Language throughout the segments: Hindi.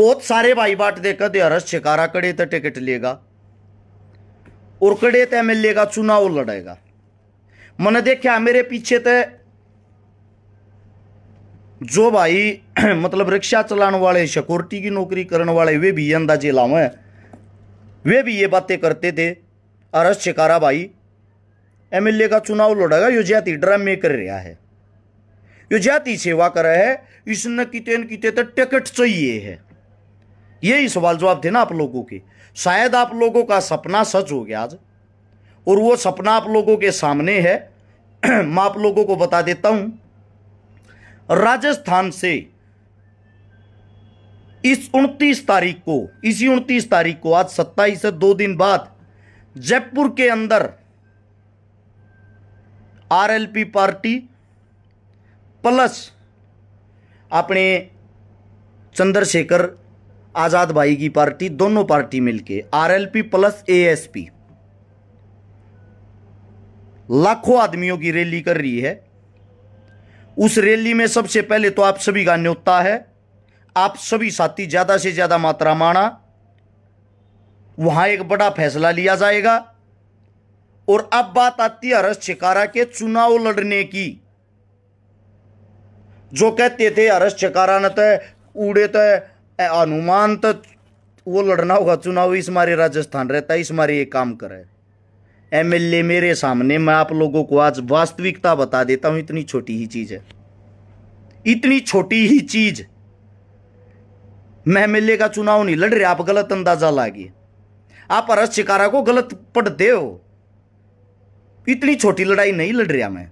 बहुत सारे भाई बाटदे कदे हरस शिकारा कड़े तो टिकट लेगा और कड़े तो एम का चुनाव लड़ेगा मैंने देखा मेरे पीछे तो जो भाई मतलब रिक्शा चलाने वाले सिक्योरिटी की नौकरी करने वाले वे भी अंदाजे लाव है वे भी ये बातें करते थे अरस शिकारा भाई एमएलए का चुनाव लड़ेगा यो जाति ड्रामे कर रहा है यो जाति सेवा कर है इसने कितने कितने तो टिकट चाहिए है यही सवाल जवाब थे ना आप लोगों के शायद आप लोगों का सपना सच हो गया आज और वो सपना आप लोगों के सामने है मैं आप लोगों को बता देता हूं राजस्थान से इस उनतीस तारीख को इसी उनतीस तारीख को आज सत्ताईस से दो दिन बाद जयपुर के अंदर आरएलपी पार्टी प्लस अपने चंद्रशेखर आज़ाद भाई की पार्टी दोनों पार्टी मिलके आरएलपी प्लस एएसपी लाखों आदमियों की रैली कर रही है उस रैली में सबसे पहले तो आप सभी का न्योता है आप सभी साथी ज़्यादा से ज़्यादा मात्रा माना वहां एक बड़ा फैसला लिया जाएगा और अब बात आती है हरस छिकारा के चुनाव लड़ने की जो कहते थे हरस छिकारा न तो उड़े तो हनुमान तो वो लड़ना होगा चुनाव इस मारे राजस्थान रहता है इस मारे ये काम करे एमएलए मेरे सामने मैं आप लोगों को आज वास्तविकता बता देता हूं इतनी छोटी ही चीज है इतनी छोटी ही चीज मैं एमएलए का चुनाव नहीं लड़ रहे आप गलत अंदाजा लागे आप अरस शिकारा को गलत दे हो इतनी छोटी लड़ाई नहीं लड़ रहा मैं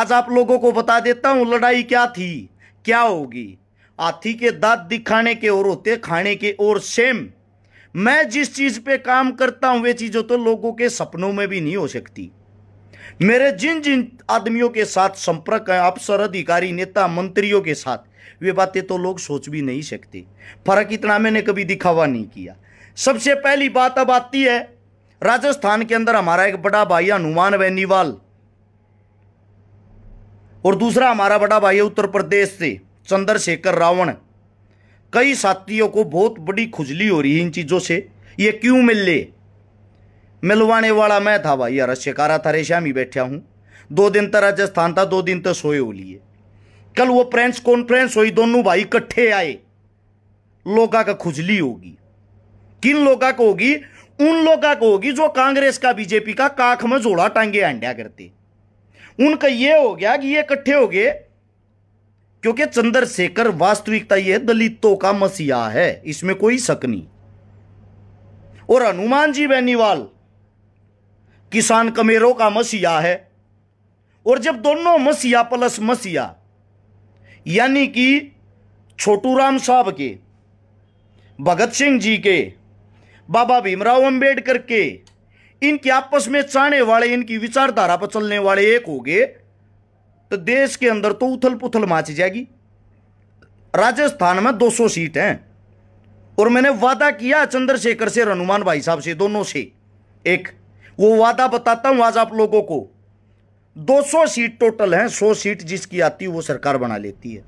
आज आप लोगों को बता देता हूं लड़ाई क्या थी क्या होगी हाथी के दांत दिखाने के और होते खाने के और सेम मैं जिस चीज पे काम करता हूं वे चीजों तो लोगों के सपनों में भी नहीं हो सकती मेरे जिन जिन आदमियों के साथ संपर्क है अफसर अधिकारी नेता मंत्रियों के साथ वे बातें तो लोग सोच भी नहीं सकते फर्क इतना मैंने कभी दिखावा नहीं किया सबसे पहली बात अब आती है राजस्थान के अंदर हमारा एक बड़ा भाई हनुमान बैनीवाल और दूसरा हमारा बड़ा भाई है उत्तर प्रदेश से चंद्रशेखर रावण कई साथियों को बहुत बड़ी खुजली हो रही है इन चीज़ों से ये क्यों मिल ले मिलवाने वाला मैं था भाई यार शिकारा था रे श्याम ही बैठा हूं दो दिन तो राजस्थान था दो दिन तो सोए हो लिए कल वो प्रेस कॉन्फ्रेंस हुई दोनों भाई इकट्ठे आए लोगा का खुजली होगी किन लोगा को होगी उन लोगा को होगी जो कांग्रेस का बीजेपी का काख में जोड़ा टांगे आंडिया करते उनका ये हो गया कि ये इकट्ठे हो गए क्योंकि चंद्रशेखर वास्तविकता यह दलितों का मसीहा है इसमें कोई शक नहीं और हनुमान जी बैनीवाल किसान कमेरों का मसीहा है और जब दोनों मसीहा प्लस मसीहा यानी कि छोटू राम साहब के भगत सिंह जी के बाबा भीमराव अंबेडकर के इनके आपस में चाने वाले इनकी विचारधारा पर चलने वाले एक हो गए तो देश के अंदर तो उथल पुथल माच जाएगी राजस्थान में 200 सीट हैं और मैंने वादा किया चंद्रशेखर से हनुमान भाई साहब से दोनों से एक वो वादा बताता हूं आज आप लोगों को 200 सीट टोटल हैं 100 सीट जिसकी आती है वो सरकार बना लेती है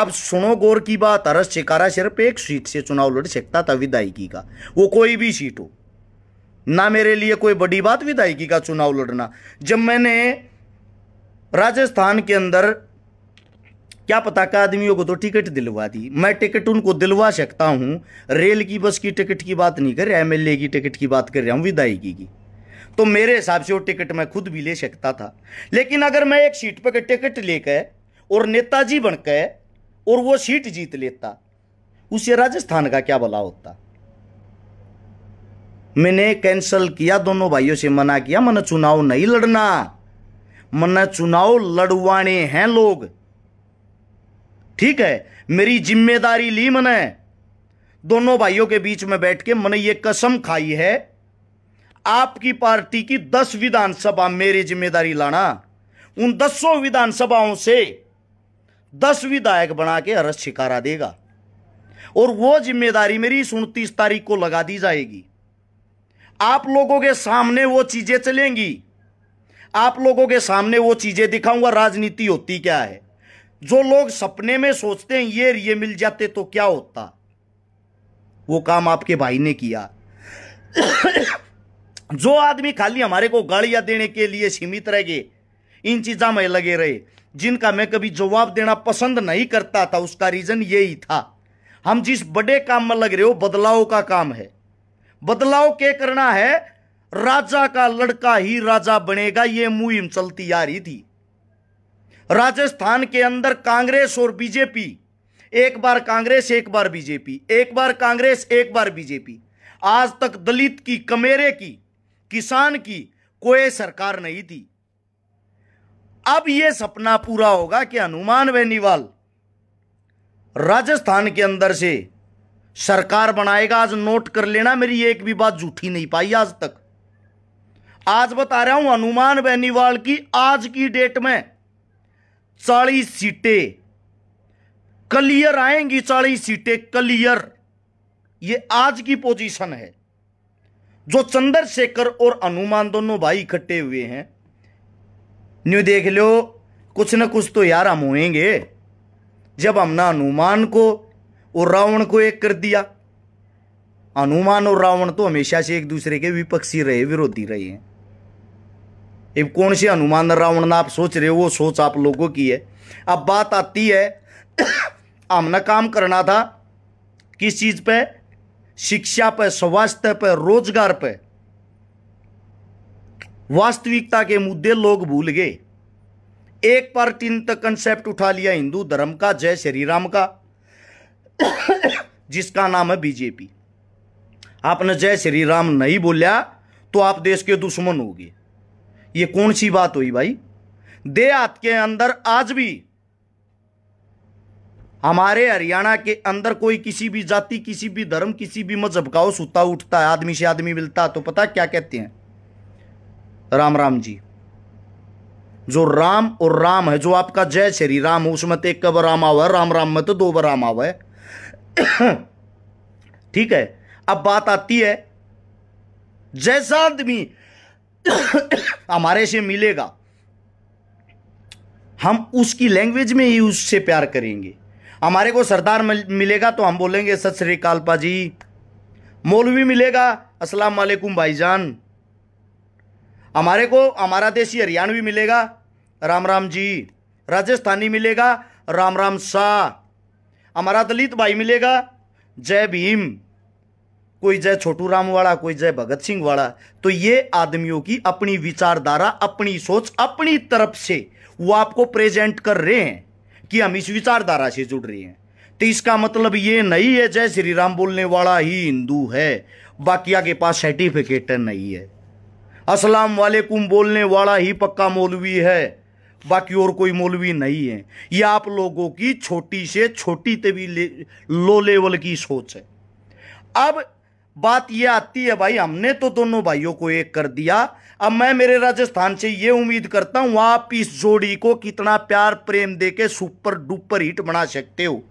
अब सुनो गौर की बात अरस शिकारा सिर्फ एक सीट से चुनाव लड़ सकता था विधायकी का वो कोई भी सीट हो ना मेरे लिए कोई बड़ी बात विधायकी का चुनाव लड़ना जब मैंने राजस्थान के अंदर क्या पता का आदमियों को तो टिकट दिलवा दी मैं टिकट उनको दिलवा सकता हूं रेल की बस की टिकट की बात नहीं कर रहा एमएलए की टिकट की बात कर रहा हूँ विधायकी की तो मेरे हिसाब से वो टिकट मैं खुद भी ले सकता था लेकिन अगर मैं एक सीट पर टिकट लेकर और नेताजी बनकर और वो सीट जीत लेता उसे राजस्थान का क्या भला होता मैंने कैंसल किया दोनों भाइयों से मना किया मैंने चुनाव नहीं लड़ना मैंने चुनाव लड़वाने हैं लोग ठीक है मेरी जिम्मेदारी ली मैंने दोनों भाइयों के बीच में बैठ के मैंने ये कसम खाई है आपकी पार्टी की दस विधानसभा मेरी जिम्मेदारी लाना उन दसों विधानसभाओं से दस विधायक बना के अरस छिकारा देगा और वो जिम्मेदारी मेरी उनतीस तारीख को लगा दी जाएगी आप लोगों के सामने वो चीजें चलेंगी आप लोगों के सामने वो चीजें दिखाऊंगा राजनीति होती क्या है जो लोग सपने में सोचते हैं ये ये मिल जाते तो क्या होता वो काम आपके भाई ने किया जो आदमी खाली हमारे को गाड़ियां देने के लिए सीमित रह गए इन चीजा में लगे रहे जिनका मैं कभी जवाब देना पसंद नहीं करता था उसका रीजन यही था हम जिस बड़े काम में लग रहे हो बदलाव का काम है बदलाव के करना है राजा का लड़का ही राजा बनेगा यह मुहिम चलती आ रही थी राजस्थान के अंदर कांग्रेस और बीजेपी एक बार कांग्रेस एक बार बीजेपी एक बार कांग्रेस एक बार बीजेपी आज तक दलित की कमेरे की किसान की कोई सरकार नहीं थी अब यह सपना पूरा होगा कि हनुमान वेनीवाल राजस्थान के अंदर से सरकार बनाएगा आज नोट कर लेना मेरी एक भी बात झूठी नहीं पाई आज तक आज बता रहा हूं हनुमान बेनीवाल की आज की डेट में चालीस सीटें क्लियर आएंगी चालीस सीटें क्लियर ये आज की पोजीशन है जो चंद्रशेखर और हनुमान दोनों भाई इकट्ठे हुए हैं न्यू देख लो कुछ ना कुछ तो यार हम होएंगे जब हम ना हनुमान को और रावण को एक कर दिया हनुमान और रावण तो हमेशा से एक दूसरे के विपक्षी रहे विरोधी रहे हैं अब कौन से हनुमान रावण ना आप सोच रहे हो वो सोच आप लोगों की है अब बात आती है हमने काम करना था किस चीज पे शिक्षा पे स्वास्थ्य पे रोजगार पे वास्तविकता के मुद्दे लोग भूल गए एक पार्टी ने तो कंसेप्ट उठा लिया हिंदू धर्म का जय श्री राम का जिसका नाम है बीजेपी आपने जय श्री राम नहीं बोलिया तो आप देश के दुश्मन हो गए ये कौन सी बात हुई भाई देहात के अंदर आज भी हमारे हरियाणा के अंदर कोई किसी भी जाति किसी भी धर्म किसी भी मजहब का हो सुता उठता है आदमी से आदमी मिलता तो पता क्या कहते हैं राम राम जी जो राम और राम है जो आपका जय श्री राम है उसमें तो एक कब राम आवा राम राम में तो दो बार राम आवा है ठीक है अब बात आती है जैसा आदमी हमारे से मिलेगा हम उसकी लैंग्वेज में ही उससे प्यार करेंगे हमारे को सरदार मिलेगा तो हम बोलेंगे सत श्रीकाल पाजी मौलवी मिलेगा अस्सलाम वालेकुम भाईजान हमारे को हमारा देशी हरियाणवी मिलेगा राम राम जी राजस्थानी मिलेगा राम राम शाह हमारा दलित भाई मिलेगा जय भीम कोई जय छोटू राम वाला कोई जय भगत सिंह वाला तो ये आदमियों की अपनी विचारधारा अपनी सोच अपनी तरफ से वो आपको प्रेजेंट कर रहे हैं कि हम इस विचारधारा से जुड़ रहे हैं तो इसका मतलब ये नहीं है जय श्री राम बोलने वाला ही हिंदू है बाकिया के पास सर्टिफिकेट नहीं है असलाम वालेकुम बोलने वाला ही पक्का मौलवी है बाकी और कोई मौलवी नहीं है ये आप लोगों की छोटी से छोटी तभी ले, लो लेवल की सोच है अब बात यह आती है भाई हमने तो दोनों भाइयों को एक कर दिया अब मैं मेरे राजस्थान से ये उम्मीद करता हूं आप इस जोड़ी को कितना प्यार प्रेम देके सुपर डुपर हिट बना सकते हो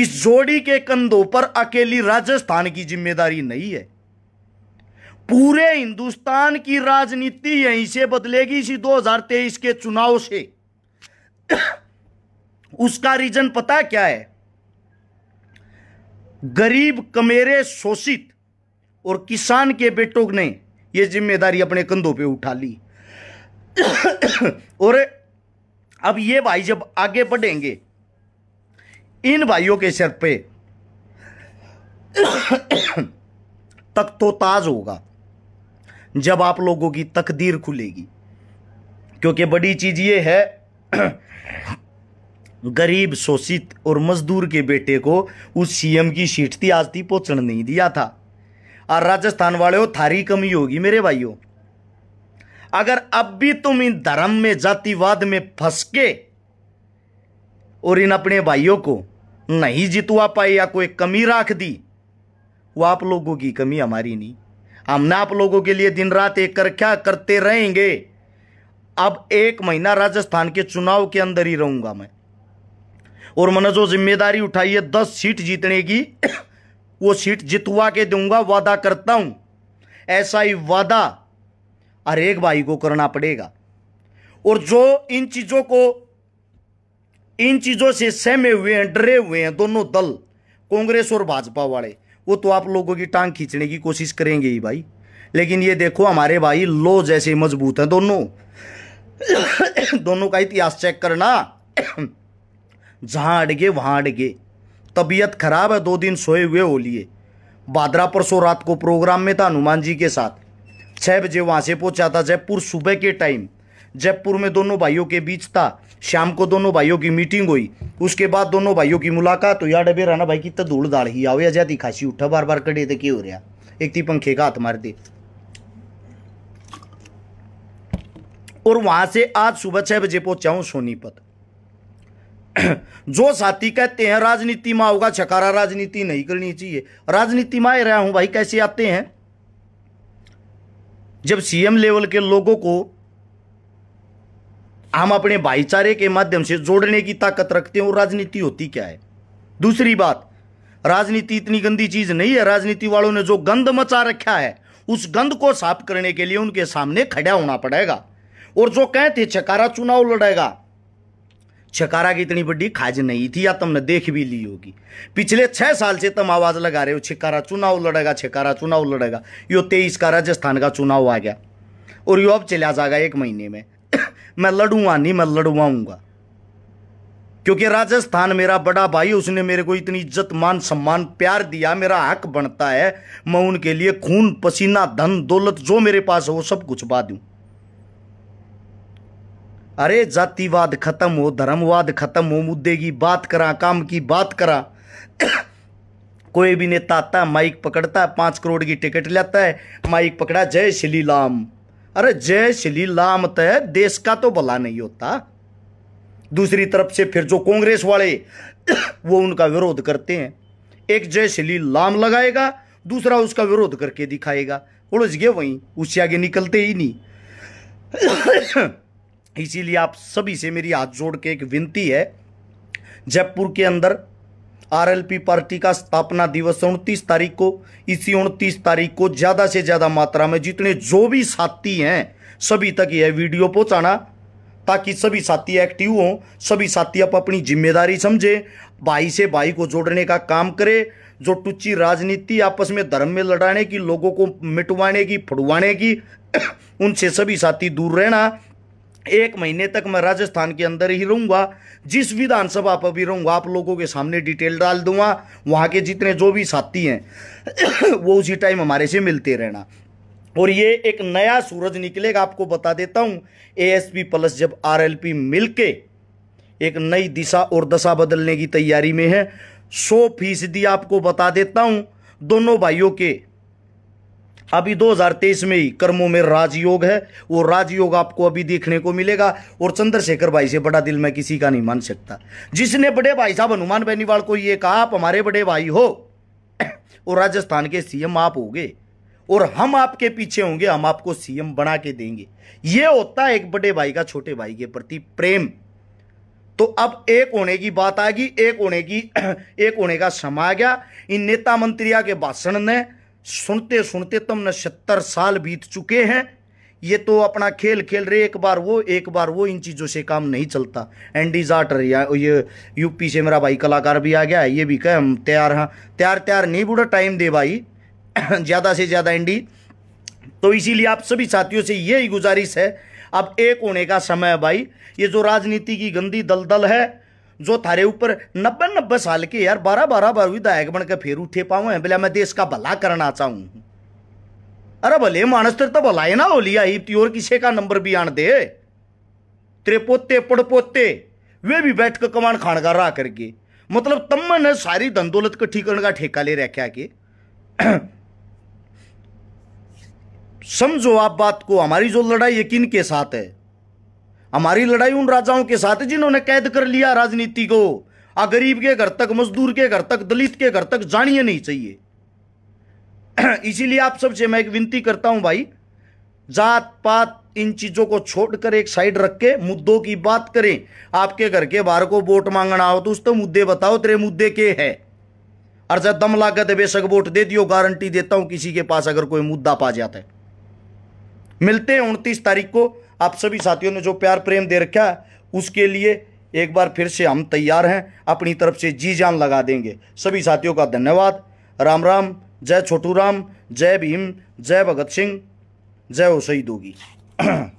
इस जोड़ी के कंधों पर अकेली राजस्थान की जिम्मेदारी नहीं है पूरे हिंदुस्तान की राजनीति यहीं से बदलेगी इसी 2023 के चुनाव से उसका रीजन पता क्या है गरीब कमेरे शोषित और किसान के बेटों ने यह जिम्मेदारी अपने कंधों पे उठा ली और अब ये भाई जब आगे बढ़ेंगे इन भाइयों के सिर पे तो ताज होगा जब आप लोगों की तकदीर खुलेगी क्योंकि बड़ी चीज़ ये है गरीब शोषित और मजदूर के बेटे को उस सीएम की सीट थी आज थी पहुंचने नहीं दिया था और राजस्थान वाले हो थारी कमी होगी मेरे भाइयों अगर अब भी तुम इन धर्म में जातिवाद में फंस के और इन अपने भाइयों को नहीं जितवा पाए या कोई कमी राख दी वो आप लोगों की कमी हमारी नहीं हमने आप लोगों के लिए दिन रात एक कर क्या करते रहेंगे अब एक महीना राजस्थान के चुनाव के अंदर ही रहूंगा मैं और मैंने जो जिम्मेदारी उठाई है दस सीट जीतने की वो सीट जितवा के दूंगा वादा करता हूं ऐसा ही वादा हर एक भाई को करना पड़ेगा और जो इन चीजों को इन चीजों से सहमे हुए हैं डरे हुए हैं दोनों दल कांग्रेस और भाजपा वाले वो तो आप लोगों की टांग खींचने की कोशिश करेंगे ही भाई लेकिन ये देखो हमारे भाई लो जैसे मजबूत हैं दोनों दोनों का इतिहास चेक करना जहाँ अड़गे वहाँ अड़गे तबीयत खराब है दो दिन सोए हुए हो लिए बादरा परसों रात को प्रोग्राम में था हनुमान जी के साथ छः बजे वहाँ से पहुँचा था जयपुर सुबह के टाइम जयपुर में दोनों भाइयों के बीच था शाम को दोनों भाइयों की मीटिंग हुई उसके बाद दोनों भाइयों की मुलाकात हुई डबे राना भाई की तो धूल दाल ही आओ आजादी खासी उठा बार बार कड़े थे क्यों हो रहा एक थी पंखे का हाथ मार दे और वहां से आज सुबह छह बजे पहुंचा हूं सोनीपत जो साथी कहते हैं राजनीति में होगा छकारा राजनीति नहीं करनी चाहिए राजनीति में आ रहा हूं भाई कैसे आते हैं जब सीएम लेवल के लोगों को हम अपने भाईचारे के माध्यम से जोड़ने की ताकत रखते हैं और राजनीति होती क्या है दूसरी बात राजनीति इतनी गंदी चीज नहीं है राजनीति वालों ने जो गंद मचा रखा है उस गंद को साफ करने के लिए उनके सामने खड़ा होना पड़ेगा और जो कहते छकारा चुनाव लड़ेगा छकारा की इतनी बड़ी खाज नहीं थी या तुमने देख भी ली होगी पिछले छह साल से तुम आवाज लगा रहे हो छिकारा चुनाव लड़ेगा छिकारा चुनाव लड़ेगा यो तेईस का राजस्थान का चुनाव आ गया और यो अब चला जाएगा एक महीने में मैं लड़ूंगा नहीं मैं लड़वाऊंगा क्योंकि राजस्थान मेरा बड़ा भाई उसने मेरे को इतनी इज्जत मान सम्मान प्यार दिया मेरा हक बनता है मैं उनके लिए खून पसीना धन दौलत जो मेरे पास है वो सब कुछ बा दू अरे जातिवाद खत्म हो धर्मवाद खत्म हो मुद्दे की बात करा काम की बात करा कोई भी नेता आता माइक पकड़ता है पांच करोड़ की टिकट लेता है माइक पकड़ा जय श्री राम अरे जय श्री राम तय देश का तो भला नहीं होता दूसरी तरफ से फिर जो कांग्रेस वाले वो उनका विरोध करते हैं एक जय श्री राम लगाएगा दूसरा उसका विरोध करके दिखाएगा उलझ गए वहीं उससे आगे निकलते ही नहीं इसीलिए आप सभी से मेरी हाथ जोड़ के एक विनती है जयपुर के अंदर आरएलपी पार्टी का स्थापना दिवस उनतीस तारीख को इसी उनतीस तारीख को ज़्यादा से ज़्यादा मात्रा में जितने जो भी साथी हैं सभी तक यह वीडियो पहुंचाना ताकि सभी साथी एक्टिव हों सभी साथी आप अपनी जिम्मेदारी समझे भाई से भाई को जोड़ने का काम करें जो टुच्ची राजनीति आपस में धर्म में लड़ाने की लोगों को मिटवाने की फुड़वाने की उनसे सभी साथी दूर रहना एक महीने तक मैं राजस्थान के अंदर ही रहूंगा जिस विधानसभा पर भी रहूँगा आप लोगों के सामने डिटेल डाल दूंगा वहाँ के जितने जो भी साथी हैं वो उसी टाइम हमारे से मिलते रहना और ये एक नया सूरज निकलेगा आपको बता देता हूँ ए प्लस जब आर मिलके एक नई दिशा और दशा बदलने की तैयारी में है सौ फीसदी आपको बता देता हूँ दोनों भाइयों के अभी 2023 में ही कर्मों में राजयोग है वो राजयोग आपको अभी देखने को मिलेगा और चंद्रशेखर भाई से बड़ा दिल में किसी का नहीं मान सकता जिसने बड़े भाई साहब हनुमान बेनीवाल को ये कहा आप हमारे बड़े भाई हो और राजस्थान के सीएम आप हो गए और हम आपके पीछे होंगे हम आपको सीएम बना के देंगे ये होता है एक बड़े भाई का छोटे भाई के प्रति प्रेम तो अब एक होने की बात आ गई एक होने की एक होने का समा गया इन नेता मंत्रिया के भाषण ने सुनते सुनते तुमने सत्तर साल बीत चुके हैं ये तो अपना खेल खेल रहे एक बार वो एक बार वो इन चीज़ों से काम नहीं चलता एंडी जाट रही ये यूपी से मेरा भाई कलाकार भी आ गया है ये भी कह हम तैयार हाँ तैयार तैयार नहीं बूढ़ा टाइम दे भाई ज़्यादा से ज़्यादा एंडी तो इसीलिए आप सभी साथियों से यही गुजारिश है अब एक होने का समय है भाई ये जो राजनीति की गंदी दलदल है जो थारे ऊपर नब्बे नब्बे साल के यार बारह बारह बार विधायक बनकर फिर उठे पाऊ है बोले मैं देश का भला करना चाहूं अरे भले मानस तेरे तो भला है ना हो लिया ही और किसी का नंबर भी आन दे तेरे पोते पड़पोते वे भी बैठ कर कमान खान का रहा करके मतलब तम ने सारी धन दौलत को ठीक करने का ठेका ले रखा के समझो आप बात को हमारी जो लड़ाई यकीन के साथ है हमारी लड़ाई उन राजाओं के साथ जिन्होंने कैद कर लिया राजनीति को आ गरीब के घर तक मजदूर के घर तक दलित के घर तक जानिए नहीं चाहिए इसीलिए आप सबसे मैं एक विनती करता हूं भाई जात पात इन चीजों को छोड़कर एक साइड रख के मुद्दों की बात करें आपके घर के बाहर को वोट मांगना हो तो उस तो मुद्दे बताओ तेरे मुद्दे के है और जब दम लागत बेशक वोट दे दियो गारंटी देता हूं किसी के पास अगर कोई मुद्दा पा जाता है मिलते हैं उनतीस तारीख को आप सभी साथियों ने जो प्यार प्रेम दे रखा है उसके लिए एक बार फिर से हम तैयार हैं अपनी तरफ से जी जान लगा देंगे सभी साथियों का धन्यवाद राम राम जय छोटू राम जय भीम जय भगत सिंह जय ओ शहीद होगी